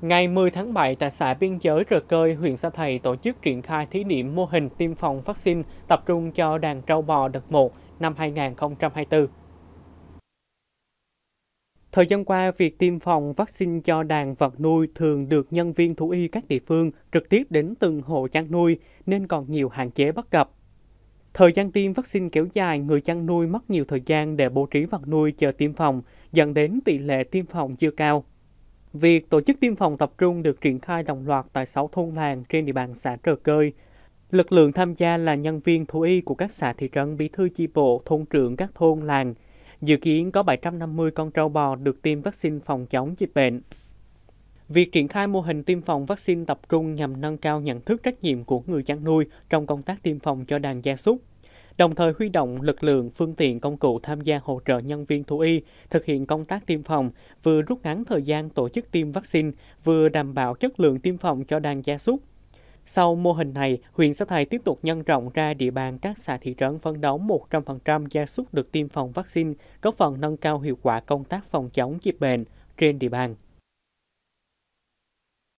Ngày 10 tháng 7 tại xã biên giới Rờ Cơi, huyện Sa Thầy tổ chức triển khai thí điểm mô hình tiêm phòng vaccine tập trung cho đàn trâu bò đợt 1 năm 2024. Thời gian qua, việc tiêm phòng vaccine cho đàn vật nuôi thường được nhân viên thú y các địa phương trực tiếp đến từng hộ chăn nuôi nên còn nhiều hạn chế bất cập. Thời gian tiêm vaccine kéo dài, người chăn nuôi mất nhiều thời gian để bố trí vật nuôi chờ tiêm phòng, dẫn đến tỷ lệ tiêm phòng chưa cao. Việc tổ chức tiêm phòng tập trung được triển khai đồng loạt tại 6 thôn làng trên địa bàn xã Trờ Cơi. Lực lượng tham gia là nhân viên thú y của các xã thị trấn, bí thư chi bộ, thôn trưởng các thôn làng. Dự kiến có 750 con trâu bò được tiêm vaccine phòng chống dịch bệnh. Việc triển khai mô hình tiêm phòng vaccine tập trung nhằm nâng cao nhận thức trách nhiệm của người chăn nuôi trong công tác tiêm phòng cho đàn gia súc, đồng thời huy động lực lượng, phương tiện, công cụ tham gia hỗ trợ nhân viên thú y thực hiện công tác tiêm phòng, vừa rút ngắn thời gian tổ chức tiêm vaccine, vừa đảm bảo chất lượng tiêm phòng cho đàn gia súc. Sau mô hình này, huyện Sa Thầy tiếp tục nhân rộng ra địa bàn các xã thị trấn phấn đấu 100% gia súc được tiêm phòng vaccine, góp phần nâng cao hiệu quả công tác phòng chống dịch bệnh trên địa bàn.